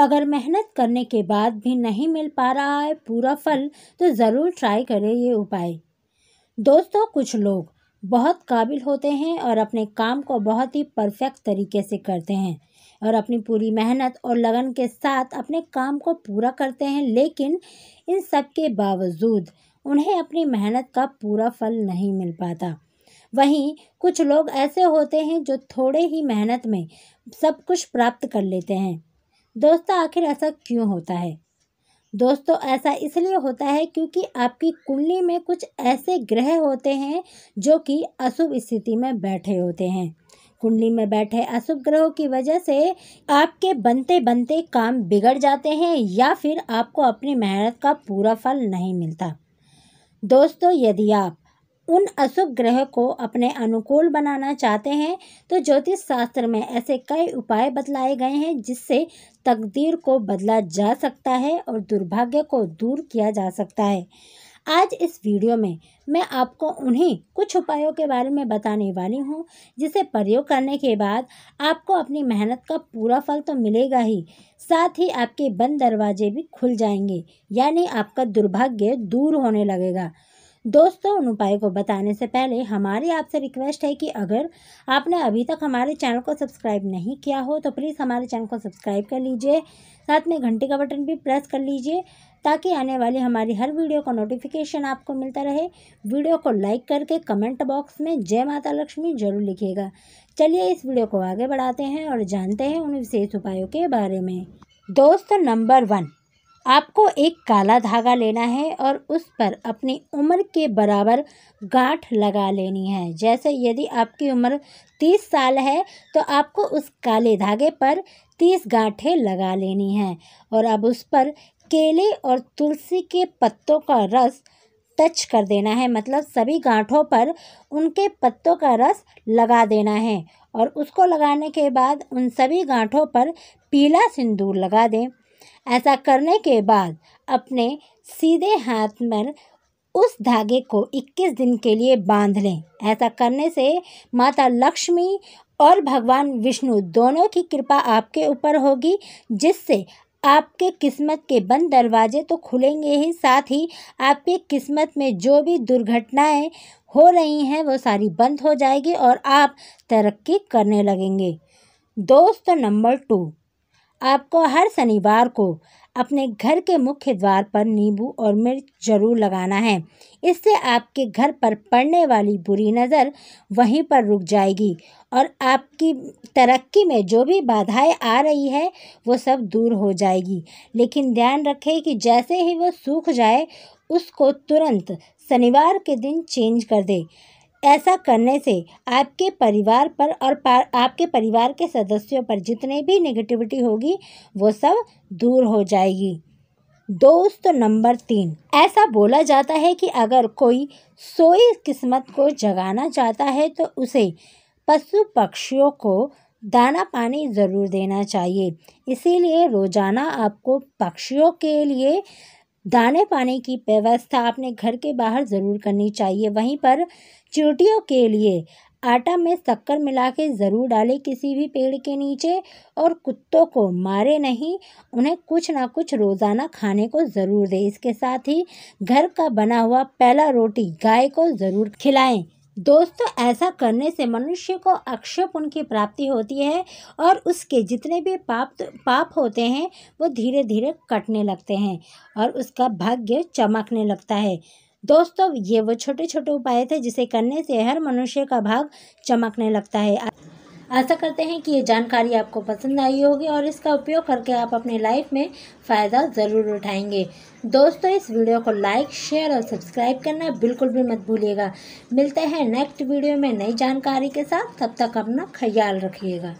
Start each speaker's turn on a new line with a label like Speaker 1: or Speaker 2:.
Speaker 1: अगर मेहनत करने के बाद भी नहीं मिल पा रहा है पूरा फल तो ज़रूर ट्राई करें ये उपाय दोस्तों कुछ लोग बहुत काबिल होते हैं और अपने काम को बहुत ही परफेक्ट तरीके से करते हैं और अपनी पूरी मेहनत और लगन के साथ अपने काम को पूरा करते हैं लेकिन इन सब के बावजूद उन्हें अपनी मेहनत का पूरा फल नहीं मिल पाता वहीं कुछ लोग ऐसे होते हैं जो थोड़े ही मेहनत में सब कुछ प्राप्त कर लेते हैं दोस्तों आखिर ऐसा क्यों होता है दोस्तों ऐसा इसलिए होता है क्योंकि आपकी कुंडली में कुछ ऐसे ग्रह होते हैं जो कि अशुभ स्थिति में बैठे होते हैं कुंडली में बैठे अशुभ ग्रहों की वजह से आपके बनते बनते काम बिगड़ जाते हैं या फिर आपको अपनी मेहनत का पूरा फल नहीं मिलता दोस्तों यदि आप उन अशुभ ग्रह को अपने अनुकूल बनाना चाहते हैं तो ज्योतिष शास्त्र में ऐसे कई उपाय बतलाए गए हैं जिससे तकदीर को बदला जा सकता है और दुर्भाग्य को दूर किया जा सकता है आज इस वीडियो में मैं आपको उन्हीं कुछ उपायों के बारे में बताने वाली हूँ जिसे प्रयोग करने के बाद आपको अपनी मेहनत का पूरा फल तो मिलेगा ही साथ ही आपके बंद दरवाजे भी खुल जाएंगे यानी आपका दुर्भाग्य दूर होने लगेगा दोस्तों उन उपायों को बताने से पहले हमारी आपसे रिक्वेस्ट है कि अगर आपने अभी तक हमारे चैनल को सब्सक्राइब नहीं किया हो तो प्लीज़ हमारे चैनल को सब्सक्राइब कर लीजिए साथ में घंटे का बटन भी प्रेस कर लीजिए ताकि आने वाली हमारी हर वीडियो का नोटिफिकेशन आपको मिलता रहे वीडियो को लाइक करके कमेंट बॉक्स में जय माता लक्ष्मी जरूर लिखिएगा चलिए इस वीडियो को आगे बढ़ाते हैं और जानते हैं उन विशेष उपायों के बारे में दोस्त नंबर वन आपको एक काला धागा लेना है और उस पर अपनी उम्र के बराबर गांठ लगा लेनी है जैसे यदि आपकी उम्र तीस साल है तो आपको उस काले धागे पर तीस गांठें लगा लेनी हैं और अब उस पर केले और तुलसी के पत्तों का रस टच कर देना है मतलब सभी गांठों पर उनके पत्तों का रस लगा देना है और उसको लगाने के बाद उन सभी गांठों पर पीला सिंदूर लगा दें ऐसा करने के बाद अपने सीधे हाथ में उस धागे को 21 दिन के लिए बांध लें ऐसा करने से माता लक्ष्मी और भगवान विष्णु दोनों की कृपा आपके ऊपर होगी जिससे आपके किस्मत के बंद दरवाजे तो खुलेंगे ही साथ ही आपके किस्मत में जो भी दुर्घटनाएं हो रही हैं वो सारी बंद हो जाएगी और आप तरक्की करने लगेंगे दोस्त नंबर टू आपको हर शनिवार को अपने घर के मुख्य द्वार पर नींबू और मिर्च ज़रूर लगाना है इससे आपके घर पर पड़ने वाली बुरी नज़र वहीं पर रुक जाएगी और आपकी तरक्की में जो भी बाधाएं आ रही है वो सब दूर हो जाएगी लेकिन ध्यान रखें कि जैसे ही वो सूख जाए उसको तुरंत शनिवार के दिन चेंज कर दें ऐसा करने से आपके परिवार पर और पार, आपके परिवार के सदस्यों पर जितने भी नेगेटिविटी होगी वो सब दूर हो जाएगी दोस्त नंबर तीन ऐसा बोला जाता है कि अगर कोई सोई किस्मत को जगाना चाहता है तो उसे पशु पक्षियों को दाना पानी ज़रूर देना चाहिए इसीलिए रोज़ाना आपको पक्षियों के लिए दाने पानी की व्यवस्था अपने घर के बाहर ज़रूर करनी चाहिए वहीं पर चींटियों के लिए आटा में शक्कर मिला के ज़रूर डालें किसी भी पेड़ के नीचे और कुत्तों को मारे नहीं उन्हें कुछ ना कुछ रोज़ाना खाने को ज़रूर दें इसके साथ ही घर का बना हुआ पहला रोटी गाय को ज़रूर खिलाएं दोस्तों ऐसा करने से मनुष्य को अक्षय पुण्य की प्राप्ति होती है और उसके जितने भी पाप पाप होते हैं वो धीरे धीरे कटने लगते हैं और उसका भाग्य चमकने लगता है दोस्तों ये वो छोटे छोटे उपाय थे जिसे करने से हर मनुष्य का भाग चमकने लगता है आशा करते हैं कि ये जानकारी आपको पसंद आई होगी और इसका उपयोग करके आप अपने लाइफ में फ़ायदा ज़रूर उठाएंगे दोस्तों इस वीडियो को लाइक शेयर और सब्सक्राइब करना बिल्कुल भी मत भूलिएगा मिलते हैं नेक्स्ट वीडियो में नई जानकारी के साथ तब तक अपना ख्याल रखिएगा